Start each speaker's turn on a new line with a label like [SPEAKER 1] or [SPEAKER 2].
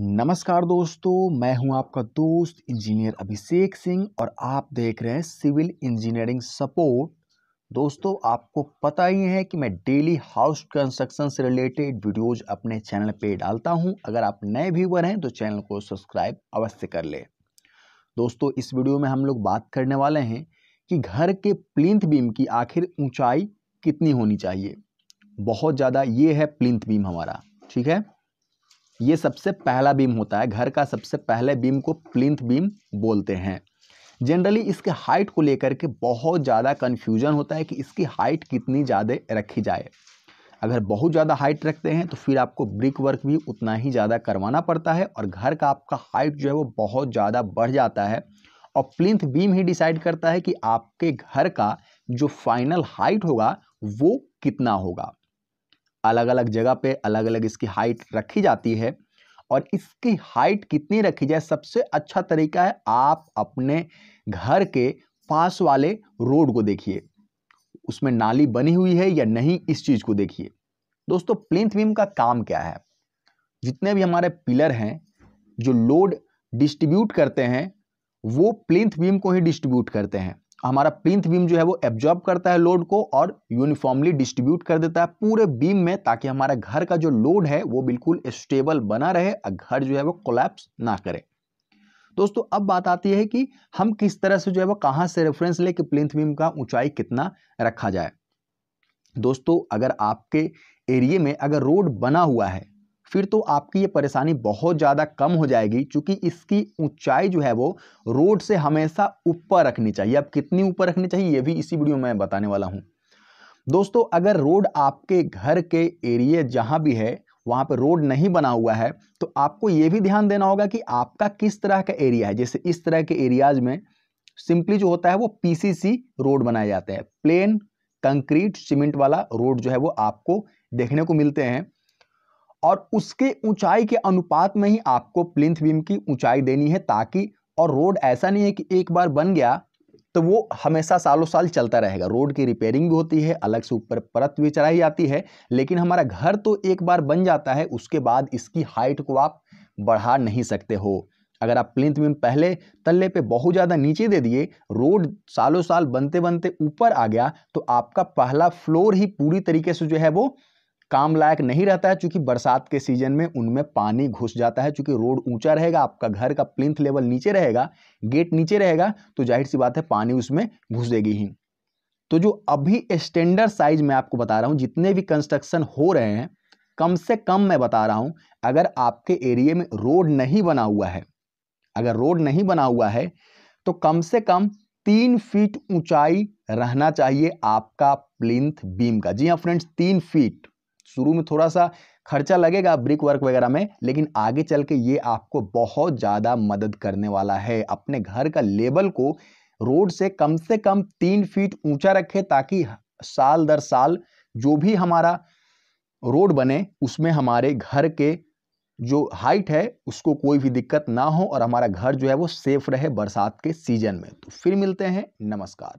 [SPEAKER 1] नमस्कार दोस्तों मैं हूं आपका दोस्त इंजीनियर अभिषेक सिंह और आप देख रहे हैं सिविल इंजीनियरिंग सपोर्ट दोस्तों आपको पता ही है कि मैं डेली हाउस कंस्ट्रक्शन से रिलेटेड वीडियोज अपने चैनल पे डालता हूं अगर आप नए व्यूवर हैं तो चैनल को सब्सक्राइब अवश्य कर ले दोस्तों इस वीडियो में हम लोग बात करने वाले हैं कि घर के प्लिंथ बीम की आखिर ऊंचाई कितनी होनी चाहिए बहुत ज़्यादा ये है प्लिंथ बीम हमारा ठीक है ये सबसे पहला बीम होता है घर का सबसे पहले बीम को प्लिंथ बीम बोलते हैं जनरली इसके हाइट को लेकर के बहुत ज़्यादा कन्फ्यूजन होता है कि इसकी हाइट कितनी ज़्यादा रखी जाए अगर बहुत ज़्यादा हाइट रखते हैं तो फिर आपको ब्रिक वर्क भी उतना ही ज़्यादा करवाना पड़ता है और घर का आपका हाइट जो है वो बहुत ज़्यादा बढ़ जाता है और प्लिंथ बीम ही डिसाइड करता है कि आपके घर का जो फाइनल हाइट होगा वो कितना होगा अलग अलग जगह पे अलग अलग इसकी हाइट रखी जाती है और इसकी हाइट कितनी रखी जाए सबसे अच्छा तरीका है आप अपने घर के पास वाले रोड को देखिए उसमें नाली बनी हुई है या नहीं इस चीज़ को देखिए दोस्तों प्लिंथ बीम का काम क्या है जितने भी हमारे पिलर हैं जो लोड डिस्ट्रीब्यूट करते हैं वो प्लिंथ बीम को ही डिस्ट्रीब्यूट करते हैं हमारा प्रिंथ बीम जो है वो एब्जॉर्ब करता है लोड को और यूनिफॉर्मली डिस्ट्रीब्यूट कर देता है पूरे बीम में ताकि हमारा घर का जो लोड है वो बिल्कुल स्टेबल बना रहे और घर जो है वो कोलैप्स ना करे दोस्तों अब बात आती है कि हम किस तरह से जो है वो कहाँ से रेफरेंस ले कि प्लिंथ बीम का ऊंचाई कितना रखा जाए दोस्तों अगर आपके एरिए में अगर रोड बना हुआ है फिर तो आपकी ये परेशानी बहुत ज़्यादा कम हो जाएगी क्योंकि इसकी ऊंचाई जो है वो रोड से हमेशा ऊपर रखनी चाहिए अब कितनी ऊपर रखनी चाहिए ये भी इसी वीडियो में बताने वाला हूँ दोस्तों अगर रोड आपके घर के एरिए जहाँ भी है वहाँ पर रोड नहीं बना हुआ है तो आपको ये भी ध्यान देना होगा कि आपका किस तरह का एरिया है जैसे इस तरह के एरियाज में सिंपली जो होता है वो पीसीसी रोड बनाए जाते हैं प्लेन कंक्रीट सीमेंट वाला रोड जो है वो आपको देखने को मिलते हैं और उसके ऊंचाई के अनुपात में ही आपको प्लिंथ बीम की ऊंचाई देनी है ताकि और रोड ऐसा नहीं है कि एक बार बन गया तो वो हमेशा सालों साल चलता रहेगा रोड की रिपेयरिंग भी होती है अलग से ऊपर परत भी चढ़ाई जाती है लेकिन हमारा घर तो एक बार बन जाता है उसके बाद इसकी हाइट को आप बढ़ा नहीं सकते हो अगर आप प्लिंथ बीम पहले तल्ले पे बहुत ज़्यादा नीचे दे दिए रोड सालों साल बनते बनते ऊपर आ गया तो आपका पहला फ्लोर ही पूरी तरीके से जो है वो काम लायक नहीं रहता है चूंकि बरसात के सीजन में उनमें पानी घुस जाता है चूंकि रोड ऊंचा रहेगा आपका घर का प्लिंथ लेवल नीचे रहेगा गेट नीचे रहेगा तो जाहिर सी बात है पानी उसमें घुसेगी ही तो जो अभी स्टैंडर्ड साइज मैं आपको बता रहा हूँ जितने भी कंस्ट्रक्शन हो रहे हैं कम से कम मैं बता रहा हूँ अगर आपके एरिए में रोड नहीं बना हुआ है अगर रोड नहीं बना हुआ है तो कम से कम तीन फीट ऊंचाई रहना चाहिए आपका प्लिंथ बीम का जी हाँ फ्रेंड्स तीन फीट शुरू में थोड़ा सा खर्चा लगेगा ब्रिक वर्क वगैरह में लेकिन आगे चल के ये आपको बहुत ज़्यादा मदद करने वाला है अपने घर का लेबल को रोड से कम से कम तीन फीट ऊंचा रखें ताकि साल दर साल जो भी हमारा रोड बने उसमें हमारे घर के जो हाइट है उसको कोई भी दिक्कत ना हो और हमारा घर जो है वो सेफ रहे बरसात के सीजन में तो फिर मिलते हैं नमस्कार